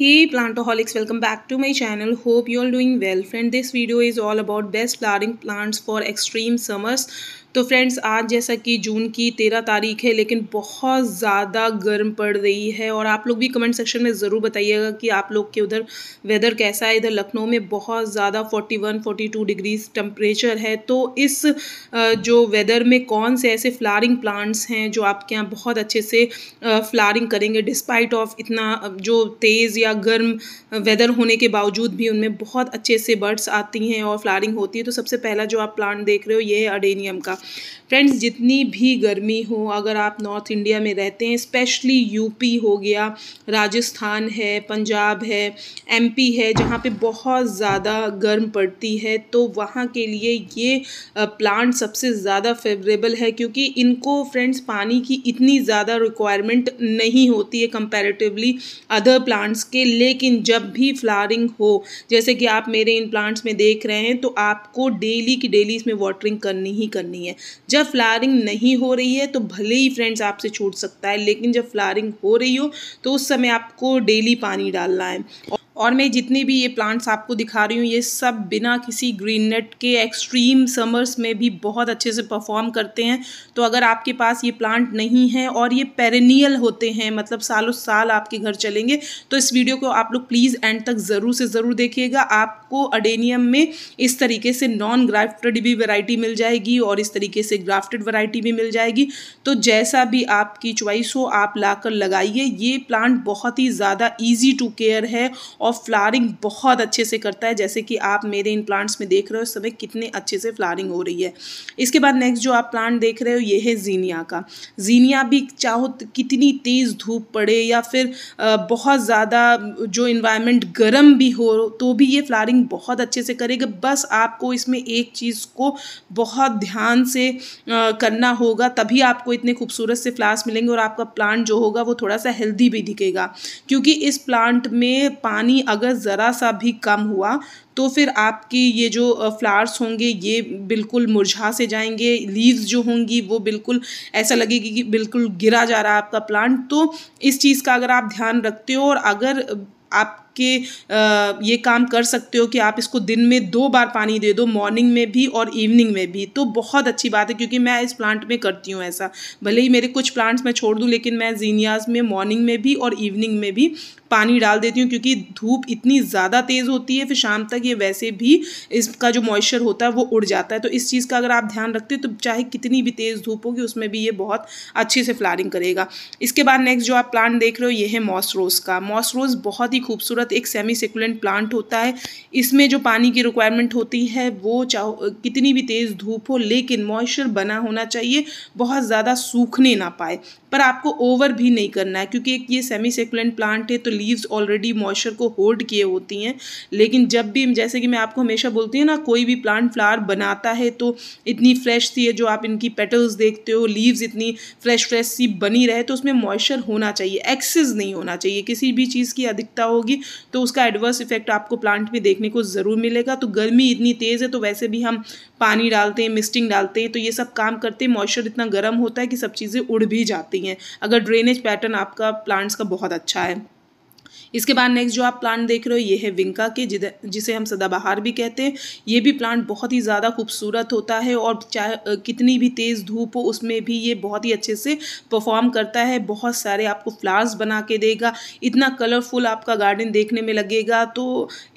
Hey plantaholics welcome back to my channel hope you are doing well friend this video is all about best flowering plants for extreme summers तो friends आज जैसा कि जून की तेरह तारीख है लेकिन बहुत ज़्यादा गर्म पड़ रही है और आप लोग भी कमेंट सेक्शन में ज़रूर बताइएगा कि आप लोग के उधर वेदर कैसा है इधर लखनऊ में बहुत ज़्यादा 41 42 डिग्रीज टम्परेचर है तो इस जो वेदर में कौन से ऐसे फ्लारिंग प्लांट्स हैं जो आपके यहाँ बहुत अच्छे से फ्लारिंग करेंगे डिस्पाइट ऑफ इतना जो तेज़ या गर्म वेदर होने के बावजूद भी उनमें बहुत अच्छे से बर्ड्स आती हैं और फ्लारिंग होती है तो सबसे पहला जो आप प्लांट देख रहे हो ये है अडेनियम का फ्रेंड्स जितनी भी गर्मी हो अगर आप नॉर्थ इंडिया में रहते हैं स्पेशली यूपी हो गया राजस्थान है पंजाब है एमपी है जहाँ पे बहुत ज़्यादा गर्म पड़ती है तो वहाँ के लिए ये प्लांट सबसे ज़्यादा फेवरेबल है क्योंकि इनको फ्रेंड्स पानी की इतनी ज़्यादा रिक्वायरमेंट नहीं होती है कंपेरेटिवली अदर प्लांट्स के लेकिन जब भी फ्लारिंग हो जैसे कि आप मेरे इन प्लांट्स में देख रहे हैं तो आपको डेली की डेली इसमें वाटरिंग करनी ही करनी है है जब फ्लारिंग नहीं हो रही है तो भले ही फ्रेंड्स आपसे छूट सकता है लेकिन जब फ्लारिंग हो रही हो तो उस समय आपको डेली पानी डालना है और मैं जितने भी ये प्लांट्स आपको दिखा रही हूँ ये सब बिना किसी ग्रीन नेट के एक्सट्रीम समर्स में भी बहुत अच्छे से परफॉर्म करते हैं तो अगर आपके पास ये प्लांट नहीं है और ये पेरेनियल होते हैं मतलब सालों साल आपके घर चलेंगे तो इस वीडियो को आप लोग प्लीज़ एंड तक ज़रूर से ज़रूर देखिएगा आपको अडेनियम में इस तरीके से नॉन ग्राफ्टेड भी वेराइटी मिल जाएगी और इस तरीके से ग्राफ्टेड वैरायटी भी मिल जाएगी तो जैसा भी आपकी च्वाइस हो आप ला लगाइए ये प्लांट बहुत ही ज़्यादा ईजी टू केयर है और और फ्लारिंग बहुत अच्छे से करता है जैसे कि आप मेरे इन प्लांट्स में देख रहे हो इस समय कितने अच्छे से फ्लारिंग हो रही है इसके बाद नेक्स्ट जो आप प्लांट देख रहे हो ये है जीनिया का जीनिया भी चाहो तो कितनी तेज़ धूप पड़े या फिर बहुत ज़्यादा जो इन्वायरमेंट गर्म भी हो तो भी ये फ्लारिंग बहुत अच्छे से करेगा बस आपको इसमें एक चीज़ को बहुत ध्यान से करना होगा तभी आपको इतने खूबसूरत से फ्लावर्स मिलेंगे और आपका प्लांट जो होगा वो थोड़ा सा हेल्दी भी दिखेगा क्योंकि इस प्लांट में पानी पानी अगर ज़रा सा भी कम हुआ तो फिर आपके ये जो फ्लावर्स होंगे ये बिल्कुल मुरझा से जाएंगे लीव्स जो होंगी वो बिल्कुल ऐसा लगेगी कि बिल्कुल गिरा जा रहा है आपका प्लांट तो इस चीज़ का अगर आप ध्यान रखते हो और अगर आप के ये काम कर सकते हो कि आप इसको दिन में दो बार पानी दे दो मॉर्निंग में भी और इवनिंग में भी तो बहुत अच्छी बात है क्योंकि मैं इस प्लांट में करती हूँ ऐसा भले ही मेरे कुछ प्लांट्स मैं छोड़ दूँ लेकिन मैं जीनियाज में मॉर्निंग में भी और इवनिंग में भी पानी डाल देती हूँ क्योंकि धूप इतनी ज़्यादा तेज़ होती है फिर शाम तक ये वैसे भी इसका जो मॉइस्चर होता है वो उड़ जाता है तो इस चीज़ का अगर आप ध्यान रखते हो तो चाहे कितनी भी तेज़ धूप होगी उसमें भी ये बहुत अच्छी से फ्लारिंग करेगा इसके बाद नेक्स्ट जो आप प्लांट देख रहे हो ये है मॉस रोज़ का मॉस रोज़ बहुत ही खूबसूरत साथ एक सेमी सेकुलेंट प्लांट होता है इसमें जो पानी की रिक्वायरमेंट होती है वो चाहो कितनी भी तेज़ धूप हो लेकिन मॉइस्चर बना होना चाहिए बहुत ज़्यादा सूखने ना पाए पर आपको ओवर भी नहीं करना है क्योंकि एक ये सेमी सेकुलेंट प्लांट है तो लीव्स ऑलरेडी मॉइस्चर को होल्ड किए होती हैं लेकिन जब भी जैसे कि मैं आपको हमेशा बोलती हूँ ना कोई भी प्लांट फ्लावर बनाता है तो इतनी फ्रेश सी है जो आप इनकी पेटल्स देखते हो लीव्स इतनी फ्रेश फ्रेश सी बनी रहे तो उसमें मॉइस्चर होना चाहिए एक्सेस नहीं होना चाहिए किसी भी चीज़ की अधिकता होगी तो उसका एडवर्स इफेक्ट आपको प्लांट में देखने को ज़रूर मिलेगा तो गर्मी इतनी तेज़ है तो वैसे भी हम पानी डालते हैं मिस्टिंग डालते हैं तो ये सब काम करते हैं मॉइस्चर इतना गर्म होता है कि सब चीज़ें उड़ भी जाती हैं अगर ड्रेनेज पैटर्न आपका प्लांट्स का बहुत अच्छा है इसके बाद नेक्स्ट जो आप प्लांट देख रहे हो ये है विंका के जिसे हम सदाबहार भी कहते हैं ये भी प्लांट बहुत ही ज़्यादा खूबसूरत होता है और चाहे कितनी भी तेज़ धूप हो उसमें भी ये बहुत ही अच्छे से परफॉर्म करता है बहुत सारे आपको फ्लावर्स बना के देगा इतना कलरफुल आपका गार्डन देखने में लगेगा तो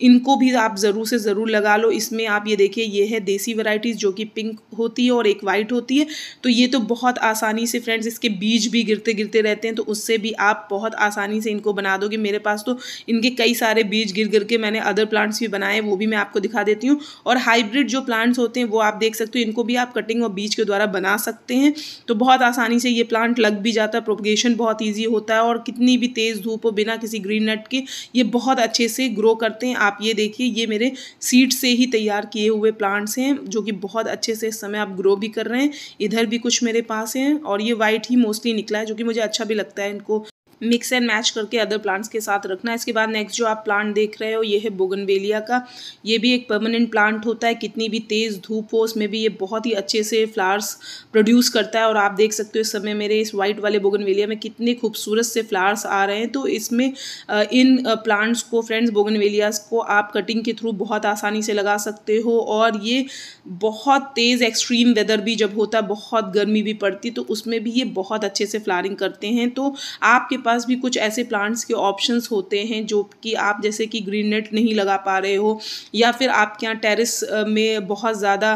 इनको भी आप ज़रूर से ज़रूर लगा लो इसमें आप ये देखिए ये है देसी वराइटीज़ जो कि पिंक होती है और एक वाइट होती है तो ये तो बहुत आसानी से फ्रेंड्स इसके बीज भी गिरते गिरते रहते हैं तो उससे भी आप बहुत आसानी से इनको बना दोगे मेरे पास तो इनके कई सारे बीज गिर गिर के मैंने अदर प्लांट्स भी बनाए वो भी मैं आपको दिखा देती हूँ और हाइब्रिड जो प्लांट्स होते हैं वो आप देख सकते हो इनको भी आप कटिंग और बीज के द्वारा बना सकते हैं तो बहुत आसानी से ये प्लांट लग भी जाता है प्रोपगेशन बहुत ईजी होता है और कितनी भी तेज़ धूप हो बिना किसी ग्रीन नट के ये बहुत अच्छे से ग्रो करते हैं आप ये देखिए ये मेरे सीड से ही तैयार किए हुए प्लांट्स हैं जो कि बहुत अच्छे से इस समय आप ग्रो भी कर रहे हैं इधर भी कुछ मेरे पास हैं और ये वाइट ही मोस्टली निकला है जो कि मुझे अच्छा भी लगता है इनको मिक्स एंड मैच करके अदर प्लांट्स के साथ रखना इसके बाद नेक्स्ट जो आप प्लांट देख रहे हो ये है बोगनवेलिया का ये भी एक परमानेंट प्लांट होता है कितनी भी तेज़ धूप हो उसमें भी ये बहुत ही अच्छे से फ्लावर्स प्रोड्यूस करता है और आप देख सकते हो इस समय मेरे इस वाइट वाले बोगनवेलिया में कितने खूबसूरत से फ्लावर्स आ रहे हैं तो इसमें इन प्लांट्स को फ्रेंड्स बोगनवेलियाज को आप कटिंग के थ्रू बहुत आसानी से लगा सकते हो और ये बहुत तेज़ एक्सट्रीम वेदर भी जब होता है बहुत गर्मी भी पड़ती तो उसमें भी ये बहुत अच्छे से फ्लारिंग करते हैं तो आपके पास पास भी कुछ ऐसे प्लांट्स के ऑप्शंस होते हैं जो कि आप जैसे कि ग्रीन नेट नहीं लगा पा रहे हो या फिर आपके यहाँ टेरिस में बहुत ज़्यादा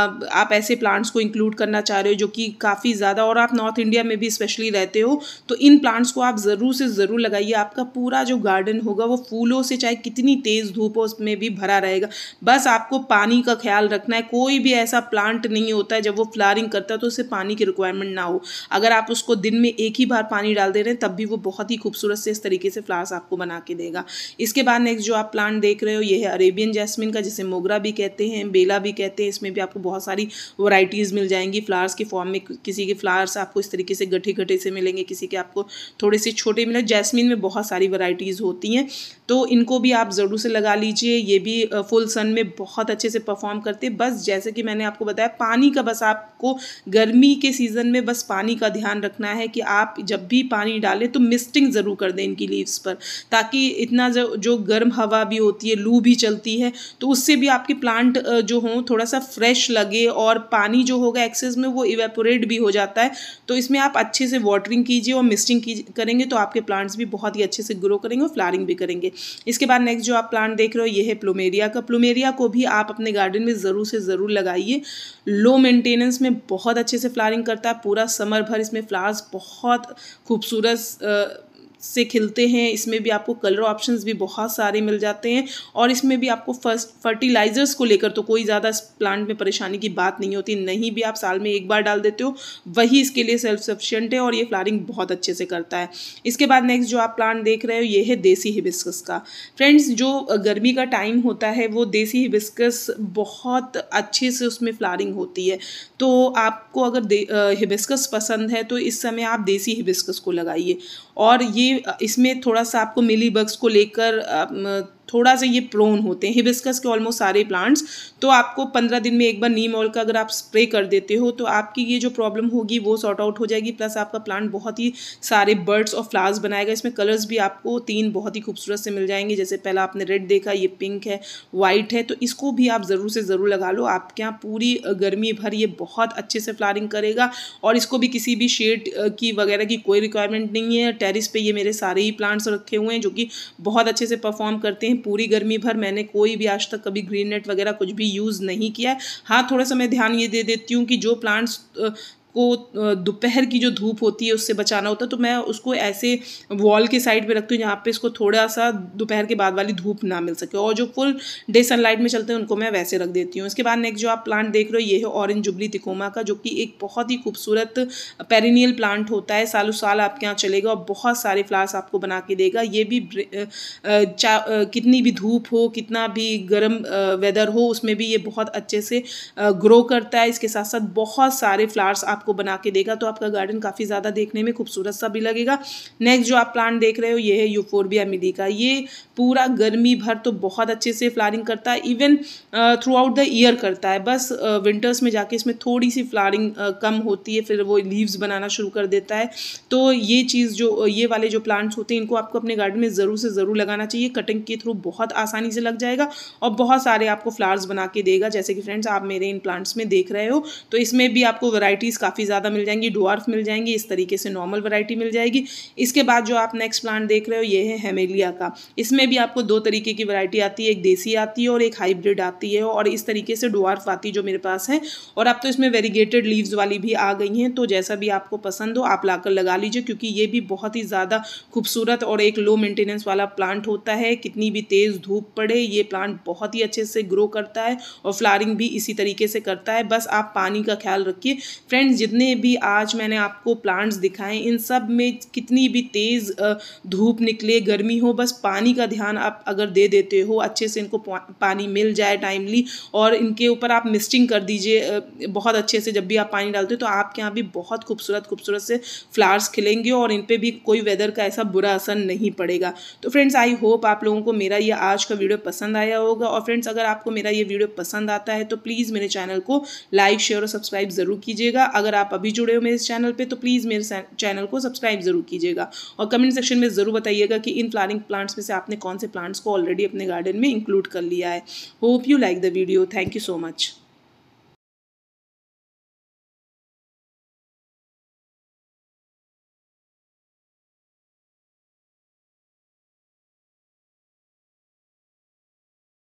आप ऐसे प्लांट्स को इंक्लूड करना चाह रहे हो जो कि काफ़ी ज़्यादा और आप नॉर्थ इंडिया में भी स्पेशली रहते हो तो इन प्लांट्स को आप ज़रूर से ज़रूर लगाइए आपका पूरा जो गार्डन होगा वो फूलों से चाहे कितनी तेज़ धूप हो उसमें भी भरा रहेगा बस आपको पानी का ख्याल रखना है कोई भी ऐसा प्लांट नहीं होता है जब वो फ्लारिंग करता है तो उसे पानी की रिक्वायरमेंट ना हो अगर आप उसको दिन में एक ही बार पानी डाल दे रहे हैं तब भी वो बहुत ही खूबसूरत से इस तरीके से फ्लावर्स आपको बना के देगा इसके बाद नेक्स्ट जो आप प्लांट देख रहे हो ये है अरेबियन जैस्मिन का जिसे मोगरा भी कहते हैं बेला भी कहते हैं इसमें भी आपको बहुत सारी वराइटीज़ मिल जाएंगी फ्लावर्स के फॉर्म में किसी के फ्लावर्स आपको इस तरीके से गठे गठे से मिलेंगे किसी के आपको थोड़े से छोटे मिले जैस्मिन में बहुत सारी वराइटीज़ होती हैं तो इनको भी आप ज़रूर से लगा लीजिए ये भी फुल सन में बहुत अच्छे से परफॉर्म करते बस जैसे कि मैंने आपको बताया पानी का बस आपको गर्मी के सीज़न में बस पानी का ध्यान रखना है कि आप जब भी पानी डालें तो तो मिस्टिंग ज़रूर कर दें इनकी लीव्स पर ताकि इतना जो जो गर्म हवा भी होती है लू भी चलती है तो उससे भी आपके प्लांट जो हों थोड़ा सा फ्रेश लगे और पानी जो होगा एक्सेस में वो इवेपोरेट भी हो जाता है तो इसमें आप अच्छे से वाटरिंग कीजिए और मिस्टिंग करेंगे तो आपके प्लांट्स भी बहुत ही अच्छे से ग्रो करेंगे और फ्लारिंग भी करेंगे इसके बाद नेक्स्ट जो आप प्लांट देख रहे हो ये है प्लुमेरिया का प्लोमेरिया को भी आप अपने गार्डन में ज़रूर से ज़रूर लगाइए लो मेंटेनेंस में बहुत अच्छे से फ्लारिंग करता है पूरा समर भर इसमें फ्लावर्स बहुत खूबसूरत uh, से खिलते हैं इसमें भी आपको कलर ऑप्शंस भी बहुत सारे मिल जाते हैं और इसमें भी आपको फर्स्ट फर्टिलाइज़र्स को लेकर तो कोई ज़्यादा इस प्लांट में परेशानी की बात नहीं होती नहीं भी आप साल में एक बार डाल देते हो वही इसके लिए सेल्फ सफिशियंट है और ये फ्लारिंग बहुत अच्छे से करता है इसके बाद नेक्स्ट जो आप प्लांट देख रहे हो ये है देसी हिबिस्कस का फ्रेंड्स जो गर्मी का टाइम होता है वो देसी हिबिस्कस बहुत अच्छे से उसमें फ्लारिंग होती है तो आपको अगर हिबिस्कस पसंद है तो इस समय आप देसी हिबिस्कस को लगाइए और ये इसमें थोड़ा सा आपको मिली बग्स को लेकर थोड़ा सा ये प्रोन होते हैं हिबिस्कस के ऑलमोस्ट सारे प्लांट्स तो आपको पंद्रह दिन में एक बार नीम ऑयल का अगर आप स्प्रे कर देते हो तो आपकी ये जो प्रॉब्लम होगी वो सॉर्ट आउट हो जाएगी प्लस आपका प्लांट बहुत ही सारे बर्ड्स और फ्लावर्स बनाएगा इसमें कलर्स भी आपको तीन बहुत ही खूबसूरत से मिल जाएंगे जैसे पहला आपने रेड देखा ये पिंक है वाइट है तो इसको भी आप ज़रूर से ज़रूर लगा लो आपके यहाँ पूरी गर्मी भर ये बहुत अच्छे से फ्लारिंग करेगा और इसको भी किसी भी शेड की वगैरह की कोई रिक्वायरमेंट नहीं है टेरिस पे ये मेरे सारे ही प्लांट्स रखे हुए हैं जो कि बहुत अच्छे से परफॉर्म करते हैं पूरी गर्मी भर मैंने कोई भी आज तक कभी ग्रीन नेट वगैरह कुछ भी यूज़ नहीं किया है हाँ थोड़ा सा मैं ध्यान ये दे देती हूँ कि जो प्लांट्स को दोपहर की जो धूप होती है उससे बचाना होता है तो मैं उसको ऐसे वॉल के साइड पे रखती हूँ जहाँ पे इसको थोड़ा सा दोपहर के बाद वाली धूप ना मिल सके और जो फुल डे सनलाइट में चलते हैं उनको मैं वैसे रख देती हूँ इसके बाद नेक्स्ट जो आप प्लांट देख रहे हो ये है ऑरेंज जुबली तिकोमा का जो कि एक बहुत ही खूबसूरत पेरिनियल प्लांट होता है सालों साल आपके यहाँ चलेगा और बहुत सारे फ्लावर्स आपको बना के देगा ये भी कितनी भी धूप हो कितना भी गर्म वेदर हो उसमें भी ये बहुत अच्छे से ग्रो करता है इसके साथ साथ बहुत सारे फ्लावर्स आप आपको बना के देगा तो आपका गार्डन काफ़ी ज़्यादा देखने में खूबसूरत सा भी लगेगा नेक्स्ट जो आप प्लांट देख रहे हो ये है यूफोरबिया मिली का ये पूरा गर्मी भर तो बहुत अच्छे से फ्लारिंग करता है even throughout the year करता है बस विंटर्स में जाके इसमें थोड़ी सी फ्लारिंग कम होती है फिर वो लीव्स बनाना शुरू कर देता है तो ये चीज़ जो ये वाले जो प्लांट्स होते हैं इनको आपको अपने गार्डन में ज़रूर से ज़रूर लगाना चाहिए कटिंग के थ्रू बहुत आसानी से लग जाएगा और बहुत सारे आपको फ्लावर्स बना के देगा जैसे कि फ्रेंड्स आप मेरे इन प्लांट्स में देख रहे हो तो इसमें भी आपको वैराइटीज़ काफ़ी ज़्यादा मिल जाएंगी डुआर्फ मिल जाएंगी इस तरीके से नॉर्मल वैरायटी मिल जाएगी इसके बाद जो आप नेक्स्ट प्लांट देख रहे हो ये है हेमेलिया का इसमें भी आपको दो तरीके की वैरायटी आती है एक देसी आती है और एक हाइब्रिड आती है और इस तरीके से डुआर्फ आती जो मेरे पास है और अब तो इसमें वेरीगेटेड लीव्स वाली भी आ गई हैं तो जैसा भी आपको पसंद हो आप लाकर लगा लीजिए क्योंकि ये भी बहुत ही ज़्यादा खूबसूरत और एक लो मेंटेनेंस वाला प्लांट होता है कितनी भी तेज़ धूप पड़े ये प्लांट बहुत ही अच्छे से ग्रो करता है और फ्लारिंग भी इसी तरीके से करता है बस आप पानी का ख्याल रखिए फ्रेंड्स जितने भी आज मैंने आपको प्लांट्स दिखाए इन सब में कितनी भी तेज़ धूप निकले गर्मी हो बस पानी का ध्यान आप अगर दे देते हो अच्छे से इनको पानी मिल जाए टाइमली और इनके ऊपर आप मिस्टिंग कर दीजिए बहुत अच्छे से जब भी आप पानी डालते हो तो आपके यहाँ भी बहुत खूबसूरत खूबसूरत से फ्लावर्स खिलेंगे और इन पर भी कोई वेदर का ऐसा बुरा असर नहीं पड़ेगा तो फ्रेंड्स आई होप आप लोगों को मेरा ये आज का वीडियो पसंद आया होगा और फ्रेंड्स अगर आपको मेरा ये वीडियो पसंद आता है तो प्लीज़ मेरे चैनल को लाइक शेयर और सब्सक्राइब ज़रूर कीजिएगा अगर अगर आप अभी जुड़े हो मेरे इस चैनल पे तो प्लीज़ मेरे चैनल को सब्सक्राइब ज़रूर कीजिएगा और कमेंट सेक्शन में ज़रूर बताइएगा कि इन फ्लारिंग प्लांट्स में से आपने कौन से प्लांट्स को ऑलरेडी अपने गार्डन में इंक्लूड कर लिया है hope you like the video thank you so much